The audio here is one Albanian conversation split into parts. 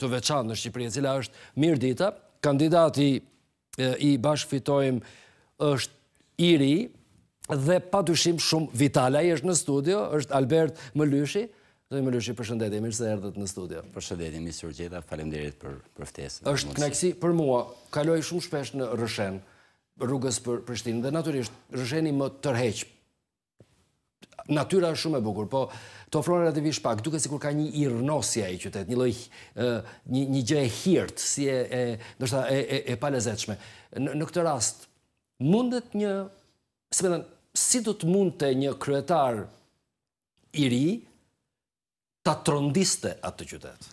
të veçanë në Shqipëri, e cila është mirë dita, kandidati i fitojmë është Iri, dhe pa dyshim shumë vitala, i është në studio, është Albert Mëllyshi, Dojë Mëllyshi, përshëndetje, mirë se erdhët në studio. Përshëndetje, mirë sërë gjitha, falem derit për përftesë. është knaksi për mua, kaloj shumë shpesh në rëshen, rrugës për Prishtinë, dhe naturisht, rëshenim më tërheqë, natyra është shumë e bukur, po të ofronë relativisht pak, duke si kur ka një irënosja i qytet, një loj, një, një gjë e hirtë, si e, e, e, e, e palezetshme. Në, këtë rast, mundet një, se me dhe, si du të mund të një kryetar i ri, ta trondiste atë të qytet?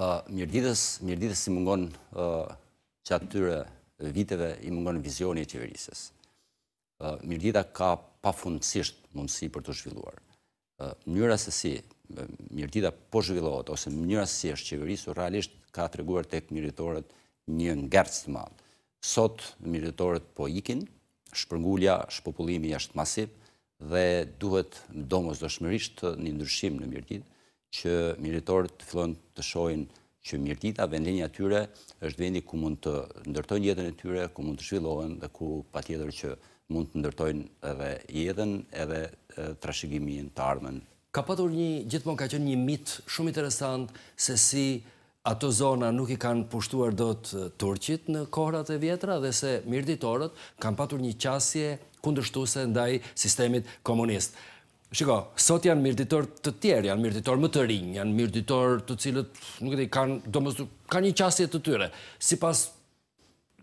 Uh, mjërdites, si mungon që atyre viteve i mungon vizioni e qeverises. Uh, mjërdita ka pa fundësisht mundësi për të zhvilluar. Mënyra se si mirëtida po zhvillohet, ose mënyra se si është qeverisur, realisht ka të reguar tek mjëritorët një ngerës të malë. Sot mjëritorët po ikin, shpërngulja, shpopullimi jashtë masiv, dhe duhet domës dëshmërisht një ndryshim në mjërtit, që mjëritorët të fillon të shojnë që mirëtita, vendinja tyre, është vendi ku mund të ndërtojnë jetën e tyre, ku mund të zhvillohen dhe ku pa tjetër që mund të ndërtojnë edhe jedhen edhe trashigimin të armen. Ka patur një, gjithmon ka qenë një mit shumë interesant se si ato zona nuk i kanë pushtuar do të Turqit në kohrat e vjetra dhe se mirditorët kanë patur një qasje kundështuse ndaj sistemit komunist. Shiko, sot janë mirditor të tjerë, janë mirditor më të rinjë, janë mirditor të cilët, nuk edhe, kanë një qasje të tyre. Si pas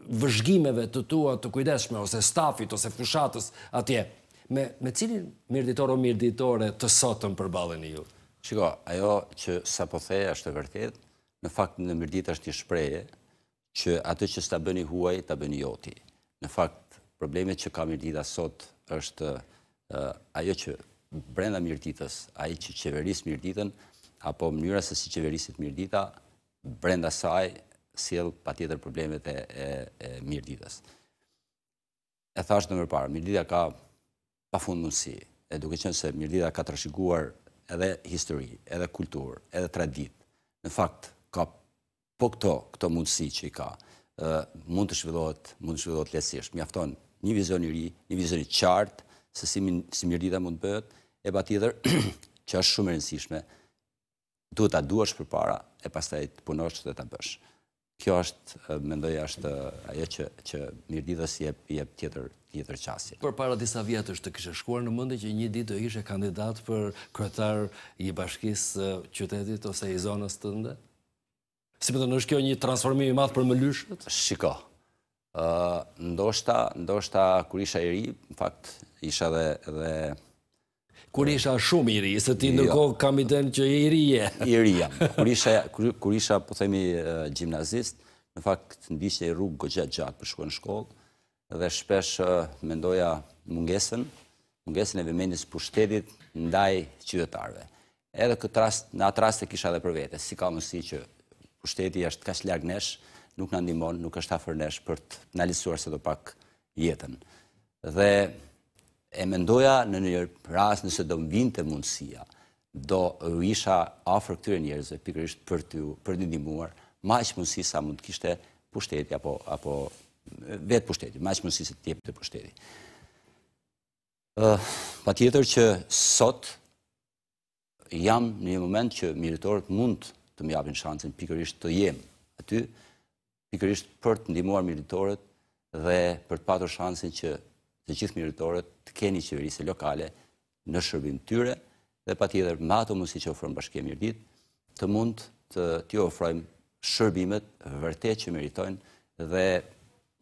vëzhgimeve të tua të kujdeshme, ose stafit, ose fushatës atje, me, me cilin mirditor o mirditore të sotën për balen i ju? Shiko, ajo që sa po theja është e vërtet, në fakt në mirdit është një shpreje, që atë që s'ta bëni huaj, t'a bëni joti. Në fakt, problemet që ka mirdita sot është ajo që brenda mirditës, ajo që qeveris mirditën, apo mënyra se si qeverisit mirdita, brenda saj, siel pa tjetër problemet e mirëditës. E thashtë në mërë parë, mirëdita ka pa fundë mundësi, e duke qënë se mirëdita ka të rëshiguar edhe histori, edhe kultur, edhe tradit. Në fakt, ka po këto, këto mundësi që i ka, mund të shvillohet, mund të shvillohet letësisht. Mi afton një vizion i ri, një vizion i qartë, se si mirëdita mund të bëhet, e pa tjetër, që është shumë rënsishme, duhet të duash për para, e pas të punosh dhe të bësh kjo është, mendoj, është ajo që mirëdidhës jep tjetër qasje. Por para disa vjetë është të kështë shkuar në mëndë që një ditë të ishe kandidat për kretar i bashkisë qytetit ose i zonës të ndë? Si për të nëshë kjo një transformimi matë për më lyshët? Shiko. Ndoshta, ndoshta, kër isha i ri, në fakt, isha dhe Kur isha shumë i ri, se ti jo. nuko kam i që i ri e. I ri Kur isha, po themi, eh, gjimnazist, në fakt në bishë e rrugë gëgja gjatë për shkuen shkollë, dhe shpesh eh, mendoja mungesën, mungesën e vimenis për shtetit ndaj qytetarve. Edhe rast, në atë rast e kisha dhe për vete, si ka mësi që për shtetit është kash ljarë nesh, nuk në ndimon, nuk është hafer nesh për të nalisuar se do pak jetën. Dhe e mendoja në një rras nëse do më vinte mundësia, do isha afer këtyre njerëzve, pikërisht për të për një dimuar, ma që mundësi sa mund të kishte pushteti, apo, apo vetë pushteti, ma që mundësi se të tjepë të pushteti. Uh, pa tjetër që sot jam në një moment që miritorët mund të më japin shansin pikërisht të jem aty, pikërisht për të ndimuar miritorët dhe për të patur shansin që të gjithë miritore të keni qeverisë lokale në shërbim tyre dhe pa tjeder më ato mësi që ofrojmë bashkje mirë të mund të tjo ofrojmë shërbimet vërtet që meritojnë dhe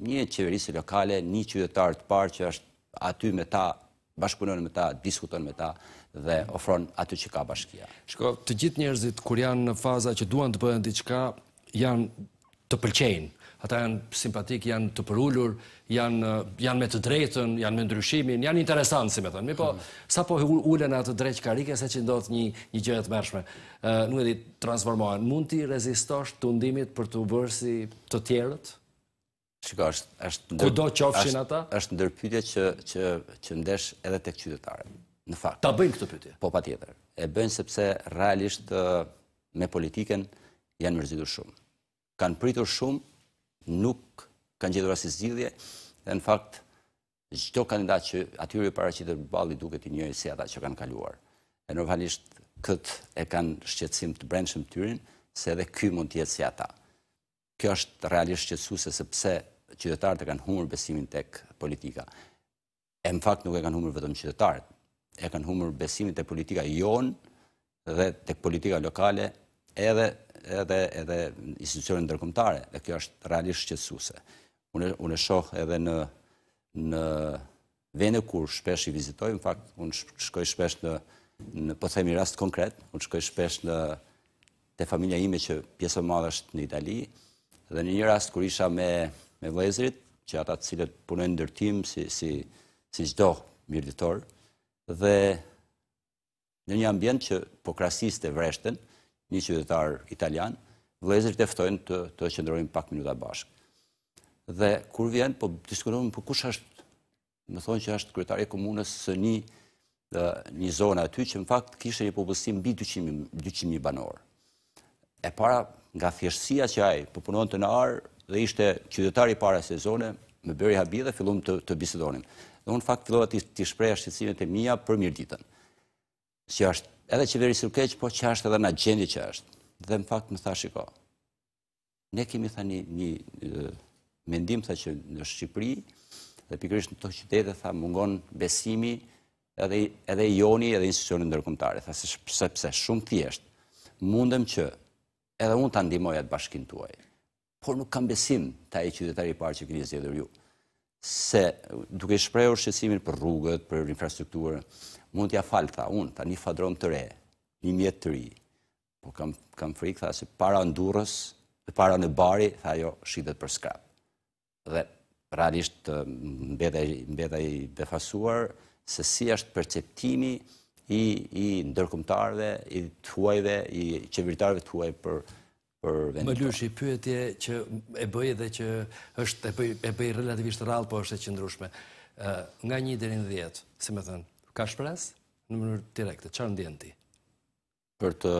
një qeverisë lokale, një qytetarë të parë që është aty me ta bashkëpunën me ta, diskuton me ta dhe ofron aty që ka bashkja. Shko, të gjithë njerëzit, kur janë në faza që duan të bëhen diqka, janë të pëlqenë ata janë simpatik, janë të përullur, janë me të drejtën, janë me ndryshimin, janë interesantë, si me thënë. Mi po, hmm. sa po ullën atë drejtë karike, se që ndodhë një gjëhet mërshme, nuk edhi transformohen. Mund t'i rezistosh të undimit për të vërsi të tjerët? Shiko, është... Kudo qofshin ata? është ndërpytje që ndesh edhe të këqytetare, në fakt. Ta bëjnë këtë pytje? Po, pa tjetër. E bëjnë sepse realisht me politiken janë mërzitur shumë. Kanë pritur shumë nuk kanë gjithur asë zidhje, dhe në fakt, gjitho kandidat që atyri para që të bali duke të njëjë si ata që kanë kaluar. E nërvalisht, këtë e kanë shqetsim të brendshëm të tyrin, se edhe ky mund tjetë si ata. Kjo është realisht shqetsu se sepse qytetarët e kanë humër besimin tek politika. E në fakt nuk e kanë humër vëtëm qytetarët, e kanë humër besimin të politika jonë dhe tek politika lokale edhe edhe institucionin ndërkomtare, dhe kjo është realisht qëtësuse. Unë e shohë edhe në vene kur shpesh i vizitoj, në fakt, unë shkoj shpesh në, po themi rast konkret, unë shkoj shpesh në të familja ime që pjesën madhë është në Itali, dhe në një rast kur isha me vlezrit, që ata të cilët punojnë në dërtim si gjdo mirditor, dhe në një ambjent që po krasiste vreshtën, një qytetar italian, vlezërit eftojnë të, të qëndrojnë pak minuta bashkë. Dhe kur vjen, po diskutojmë për kush është, më thonë që është kryetari i komunës së një një zonë aty që në fakt kishte një popullësim mbi 200.000 200 E para nga thjeshtësia që ai po punonte në ar dhe ishte qytetar i parë së zonës, më bëri habi dhe fillum të, të bisedonim. Dhe unë fakt fillova të, të shpreja shqetësimet e mia për mirëditën. Si është edhe qeveri verisur po që është edhe në gjendje që është. Dhe në fakt më tha shiko, ne kemi tha një, mendim tha që në Shqipëri, dhe pikërisht në të qytete tha mungon besimi edhe, edhe joni edhe institucionin ndërkomtare. Tha se sepse shumë thjesht, mundem që edhe unë të ndimoj atë bashkin tuaj, por nuk kam besim të ai qytetari parë që këni zjedhër ju se duke shprejur shqesimin për rrugët, për infrastrukturën, mund t'ja falë, tha, unë, ta një fadron të re, një mjetë të ri, po kam, kam frikë, tha, se para ndurës, dhe para në bari, tha, jo, shqitet për skrap. Dhe, realisht, mbeta i befasuar, se si është perceptimi i, i ndërkumtarve, i të huajve, i qeveritarve të huaj për shqitet, për vendin. Më pyetje që e bëjë dhe që është, e bëjë relativisht rralë, po është e qëndrushme. Nga një dërin dhjetë, si me thënë, ka shpres në mënyrë direkte, qarë në djenë ti? Për të...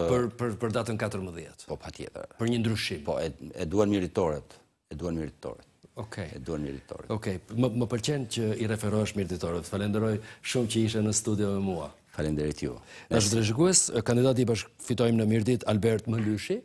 Për datën 14. Po, pa tjetër. Për një ndryshim. Po, e duan miritoret. E duan miritoret. Okej. E duan miritoret. Okej. Më përqen që i referohesh miritoret. Falenderoj shumë që ishe në studio me mua. Falenderit ju. Në shëtë rëshkues, kandidati bashkë fitojmë në mirdit Albert Mëllyshi.